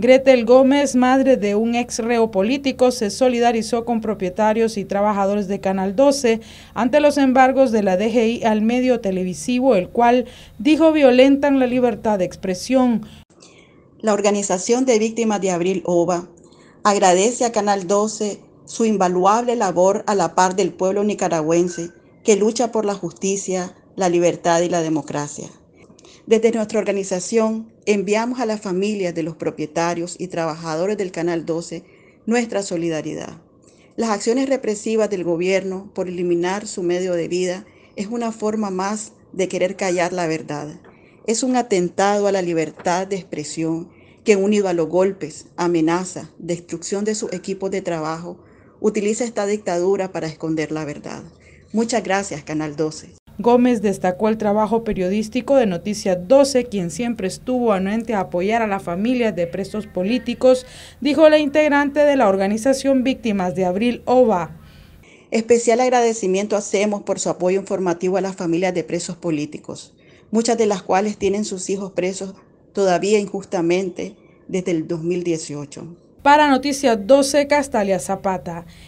Gretel Gómez, madre de un ex reo político, se solidarizó con propietarios y trabajadores de Canal 12 ante los embargos de la DGI al medio televisivo, el cual dijo violentan la libertad de expresión. La organización de víctimas de Abril Ova agradece a Canal 12 su invaluable labor a la par del pueblo nicaragüense que lucha por la justicia, la libertad y la democracia. Desde nuestra organización enviamos a las familias de los propietarios y trabajadores del Canal 12 nuestra solidaridad. Las acciones represivas del gobierno por eliminar su medio de vida es una forma más de querer callar la verdad. Es un atentado a la libertad de expresión que unido a los golpes, amenaza, destrucción de sus equipos de trabajo, utiliza esta dictadura para esconder la verdad. Muchas gracias, Canal 12. Gómez destacó el trabajo periodístico de Noticias 12, quien siempre estuvo anuente a apoyar a las familias de presos políticos, dijo la integrante de la organización Víctimas de Abril OVA. Especial agradecimiento hacemos por su apoyo informativo a las familias de presos políticos, muchas de las cuales tienen sus hijos presos todavía injustamente desde el 2018. Para Noticias 12, Castalia Zapata.